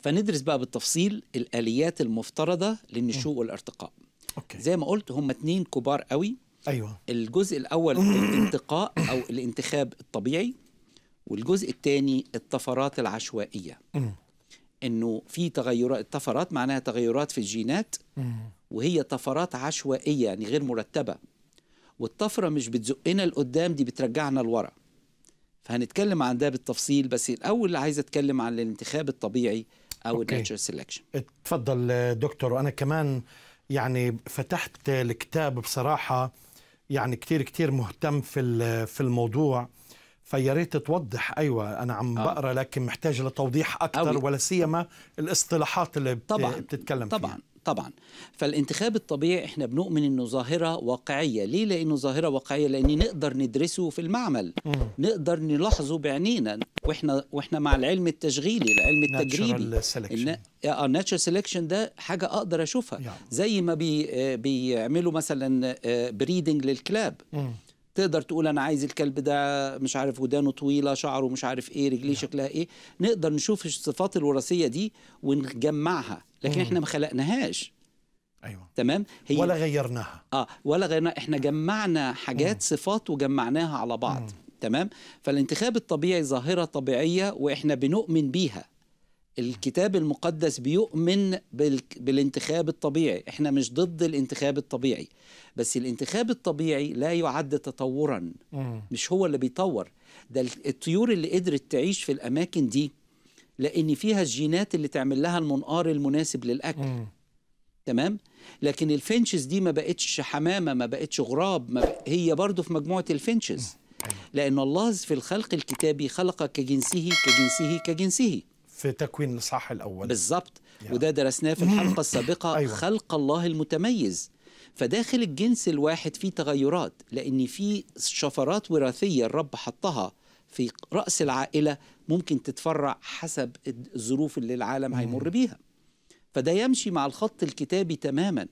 فندرس بقى بالتفصيل الاليات المفترضه للنشوء والارتقاء أوكي. زي ما قلت هم اتنين كبار قوي ايوه الجزء الاول الانتقاء او الانتخاب الطبيعي والجزء الثاني الطفرات العشوائيه انه في تغيرات الطفرات معناها تغيرات في الجينات وهي طفرات عشوائيه يعني غير مرتبه والطفره مش بتزقنا لقدام دي بترجعنا لورا فهنتكلم عن ده بالتفصيل بس الاول عايز اتكلم عن الانتخاب الطبيعي او الناتشرال سيلكشن تفضل دكتور وانا كمان يعني فتحت الكتاب بصراحه يعني كتير كتير مهتم في في الموضوع فيا ريت توضح ايوه انا عم آه. بقرا لكن محتاج لتوضيح اكثر ولا سيما الاصطلاحات اللي طبعًا. بتتكلم طبعا فيها. طبعا فالانتخاب الطبيعي احنا بنؤمن انه ظاهره واقعيه ليه لانه ظاهره واقعيه لان نقدر ندرسه في المعمل نقدر نلاحظه بعينينا واحنا واحنا مع العلم التشغيلي العلم التجريبي الناتشرال سيلكشن آه، آه، ده حاجه اقدر اشوفها زي ما بي آه، بيعملوا مثلا بريدنج للكلاب تقدر تقول انا عايز الكلب ده مش عارف ودانه طويله شعره مش عارف ايه رجليه نعم. شكلها ايه نقدر نشوف الصفات الوراثيه دي ونجمعها لكن احنا ما خلقناهاش ايوه تمام هي ولا غيرناها اه ولا غيرنا احنا نعم. جمعنا حاجات مم. صفات وجمعناها على بعض مم. تمام فالانتخاب الطبيعي ظاهره طبيعيه واحنا بنؤمن بيها الكتاب المقدس بيؤمن بالانتخاب الطبيعي احنا مش ضد الانتخاب الطبيعي بس الانتخاب الطبيعي لا يعد تطورا مش هو اللي بيطور ده الطيور اللي قدرت تعيش في الاماكن دي لان فيها الجينات اللي تعمل لها المنقار المناسب للاكل تمام لكن الفنشز دي ما بقتش حمامه ما بقتش غراب ما بق... هي برضو في مجموعه الفنشز لان الله في الخلق الكتابي خلق كجنسه كجنسه كجنسه في تكوين الإصحاح الأول بالظبط وده درسناه في الحلقة السابقة أيوة. خلق الله المتميز فداخل الجنس الواحد في تغيرات لأن في شفرات وراثية الرب حطها في رأس العائلة ممكن تتفرع حسب الظروف اللي العالم هيمر بيها فده يمشي مع الخط الكتابي تماما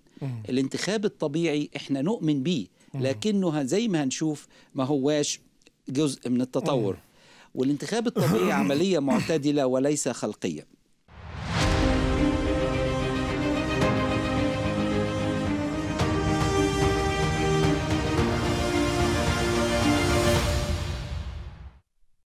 الانتخاب الطبيعي احنا نؤمن بيه لكنه زي ما هنشوف ما هواش جزء من التطور والانتخاب الطبيعي عملية معتدلة وليس خلقية